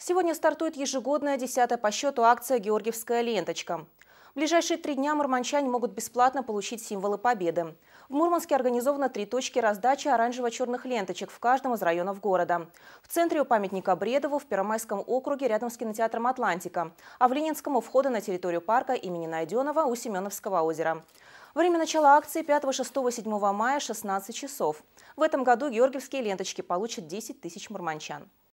Сегодня стартует ежегодная десятая по счету акция «Георгиевская ленточка». В ближайшие три дня мурманчане могут бесплатно получить символы победы. В Мурманске организовано три точки раздачи оранжево-черных ленточек в каждом из районов города. В центре у памятника Бредову, в Первомайском округе, рядом с кинотеатром «Атлантика», а в Ленинском у входа на территорию парка имени Найденова у Семеновского озера. Время начала акции 5, 6, 7 мая 16 часов. В этом году георгиевские ленточки получат 10 тысяч мурманчан.